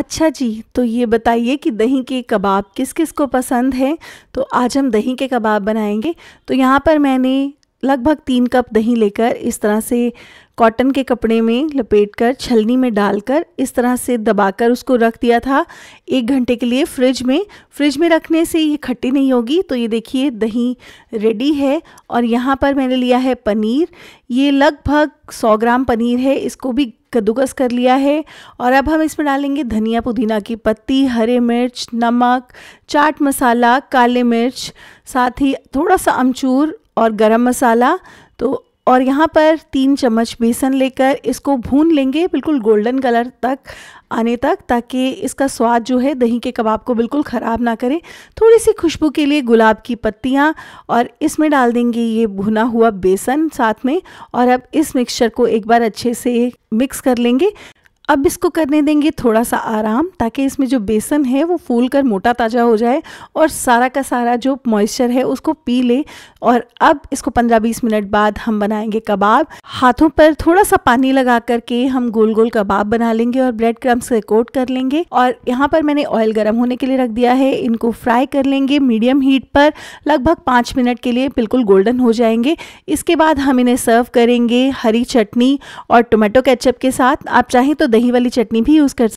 अच्छा जी तो ये बताइए कि दही के कबाब किस किस को पसंद है तो आज हम दही के कबाब बनाएंगे तो यहाँ पर मैंने लगभग तीन कप दही लेकर इस तरह से कॉटन के कपड़े में लपेट कर छलनी में डालकर इस तरह से दबाकर उसको रख दिया था एक घंटे के लिए फ्रिज में फ्रिज में रखने से ये खट्टी नहीं होगी तो ये देखिए दही रेडी है और यहाँ पर मैंने लिया है पनीर ये लगभग 100 ग्राम पनीर है इसको भी कद्दूकस कर लिया है और अब हम इसमें डालेंगे धनिया पुदीना की पत्ती हरे मिर्च नमक चाट मसाला काले मिर्च साथ ही थोड़ा सा अमचूर और गरम मसाला तो और यहाँ पर तीन चम्मच बेसन लेकर इसको भून लेंगे बिल्कुल गोल्डन कलर तक आने तक ताकि इसका स्वाद जो है दही के कबाब को बिल्कुल ख़राब ना करे थोड़ी सी खुशबू के लिए गुलाब की पत्तियाँ और इसमें डाल देंगे ये भुना हुआ बेसन साथ में और अब इस मिक्सचर को एक बार अच्छे से मिक्स कर लेंगे अब इसको करने देंगे थोड़ा सा आराम ताकि इसमें जो बेसन है वो फूल कर मोटा ताज़ा हो जाए और सारा का सारा जो मॉइस्चर है उसको पी ले और अब इसको 15-20 मिनट बाद हम बनाएंगे कबाब हाथों पर थोड़ा सा पानी लगा करके हम गोल गोल कबाब बना लेंगे और ब्रेड क्रम्स से कोट कर लेंगे और यहाँ पर मैंने ऑयल गर्म होने के लिए रख दिया है इनको फ्राई कर लेंगे मीडियम हीट पर लगभग पाँच मिनट के लिए बिल्कुल गोल्डन हो जाएंगे इसके बाद हम इन्हें सर्व करेंगे हरी चटनी और टोमेटो केचप के साथ आप चाहें तो दही वाली चटनी भी यूज़ कर